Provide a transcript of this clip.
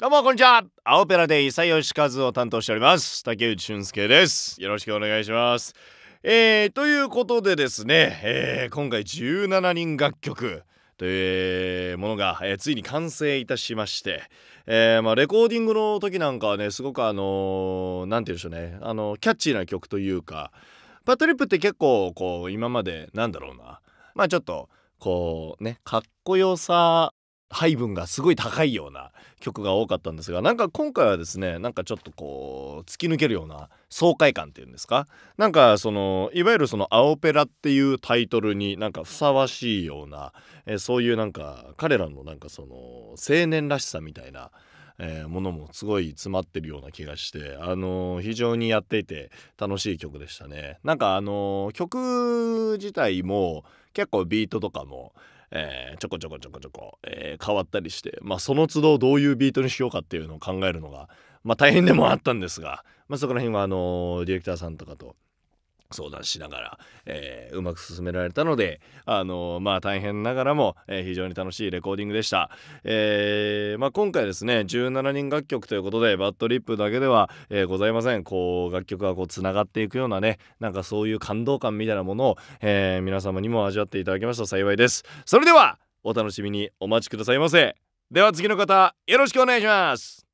どうもこんにちは青ペラで伊佐義和を担当しております竹内俊介ですよろしくお願いしますえー、ということでですね、えー、今回17人楽曲というものが、えー、ついに完成いたしまして、えーまあ、レコーディングの時なんかはねすごくあの何、ー、て言うんでしょうね、あのー、キャッチーな曲というかパトリップって結構こう今までなんだろうなまあちょっとこうねかっこよさ配分がすごい高いような曲が多かったんですがなんか今回はですねなんかちょっとこう突き抜けるような爽快感っていうんですかなんかそのいわゆるその「青ペラ」っていうタイトルになんかふさわしいような、えー、そういうなんか彼らのなんかその青年らしさみたいなえー、ものもすごい詰まってるような気がして、あのー、非常にやっていて楽しい曲でしたね。なんかあのー、曲自体も結構ビートとかも、えー、ちょこちょこちょこちょこ、えー、変わったりして、まあ、その都度どういうビートにしようかっていうのを考えるのが、まあ、大変でもあったんですが、まあ、そこら辺はあのディレクターさんとかと相談しながら、えー、うまく進められたので、あのー、まあ、大変ながらも、えー、非常に楽しいレコーディングでした。えまあ、今回ですね、17人楽曲ということで、バッドリップだけでは、えございません。こう、楽曲がこう、つながっていくようなね、なんかそういう感動感みたいなものを、え皆様にも味わっていただきますと幸いです。それでは、お楽しみにお待ちくださいませ。では次の方、よろしくお願いします。